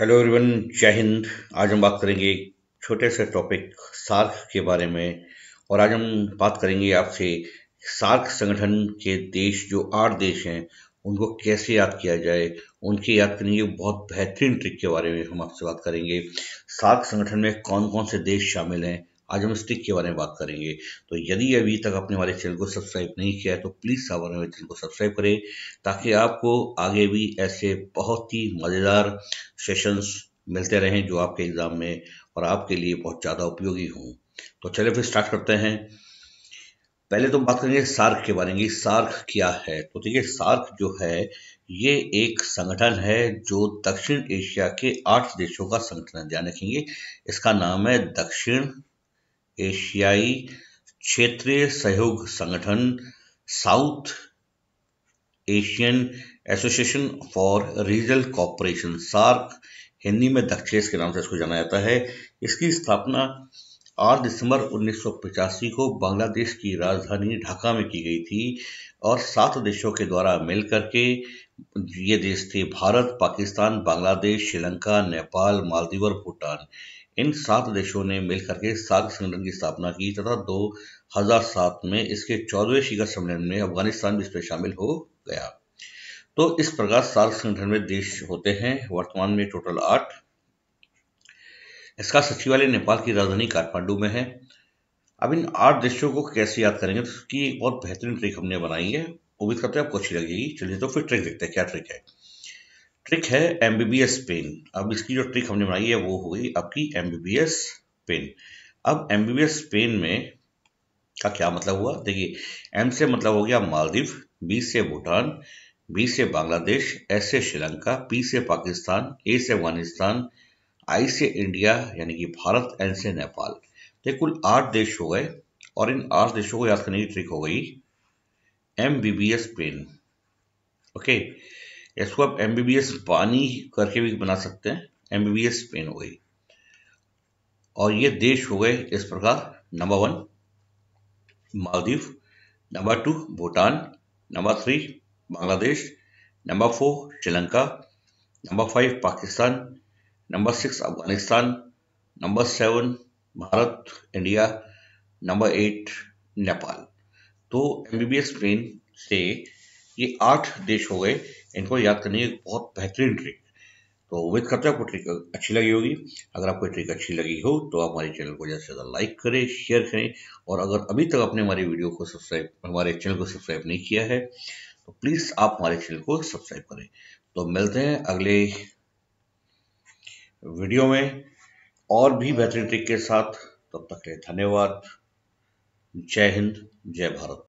hello everyone जय हिंद आज हम बात करेंगे एक छोटे से टॉपिक सार्क के बारे में और आज हम बात करेंगे आपसे सार्क संगठन के देश जो आठ देश हैं उनको कैसे याद किया जाए उनकी याद करेंगे बहुत बेहतरीन ट्रिक के बारे में हम आपसे बात करेंगे सार्क संगठन में कौन कौन से देश शामिल हैं आज हम स्टिक के बारे में बात करेंगे तो यदि अभी तक आपने हमारे चैनल को सब्सक्राइब नहीं किया है तो प्लीज़ आप हमारे चैनल को सब्सक्राइब करें ताकि आपको आगे भी ऐसे बहुत ही मज़ेदार सेशंस मिलते रहें जो आपके एग्ज़ाम में और आपके लिए बहुत ज़्यादा उपयोगी हों तो चले फिर स्टार्ट करते हैं पहले तो बात करेंगे सार्क के बारे में सार्क क्या है तो देखिए सार्क जो है ये एक संगठन है जो दक्षिण एशिया के आठ देशों का संगठन है ध्यान रखेंगे इसका नाम है दक्षिण एशियाई क्षेत्रीय सहयोग संगठन South Asian Association for Regional Cooperation SAARC Hindi में दक्षेस के नाम से इसको जाना जाता है इसकी स्थापना आठ दिसंबर उन्नीस को बांग्लादेश की राजधानी ढाका में की गई थी और सात देशों के द्वारा मिलकर के ये देश थे भारत पाकिस्तान बांग्लादेश श्रीलंका नेपाल मालदीव और भूटान इन सात देशों ने मिलकर के सार्क संगठन की स्थापना की तथा 2007 में इसके चौदहवें शिखर सम्मेलन में अफगानिस्तान भी इसमें शामिल हो गया तो इस प्रकार सार्क संगठन में देश होते हैं वर्तमान में टोटल आठ इसका सचिवालय नेपाल की राजधानी काठमांडू में है अब इन आठ देशों को कैसे याद करेंगे तो उसकी एक बहुत बेहतरीन ट्रिक हमने बनाई है उम्मीद करते हैं आपको अच्छी लगेगी चलिए तो फिर ट्रिक देखते हैं क्या ट्रिक है ट्रिक है M B B S pen अब इसकी जो ट्रिक हमने बनाई है वो हो गई आपकी M B B S pen अब M B B S pen में का क्या मतलब हुआ देखिए एम से मतलब हो गया मालदीव बी से भूटान बी से बांग्लादेश एस से श्रीलंका पी से पाकिस्तान ए से अफगानिस्तान आई से इंडिया यानी कि भारत एन से नेपाल ये कुल आठ देश हो गए और इन आठ देशों को याद करने की ट्रिक हो गई M B B S pen okay इसको आप एम बी बी एस पानी करके भी बना सकते हैं M B B S pen हो गई और ये देश हो गए इस प्रकार number one Maldives number two Bhutan number three Bangladesh number four Sri Lanka number five Pakistan number six Afghanistan number seven Bharat India number eight Nepal तो एम एस ट्रेन से ये आठ देश हो गए इनको याद करने की बहुत बेहतरीन ट्रिक तो उम्मीद करते हैं आपको ट्रिक अच्छी लगी होगी अगर आपको ट्रिक अच्छी लगी हो तो आप हमारे चैनल को ज़्यादा से ज़्यादा लाइक करें शेयर करें और अगर अभी तक आपने हमारे वीडियो को सब्सक्राइब हमारे चैनल को सब्सक्राइब नहीं किया है तो प्लीज़ आप हमारे चैनल को सब्सक्राइब करें तो मिलते हैं अगले वीडियो में और भी बेहतरीन ट्रिक के साथ तब तक के धन्यवाद जय हिंद जय भारत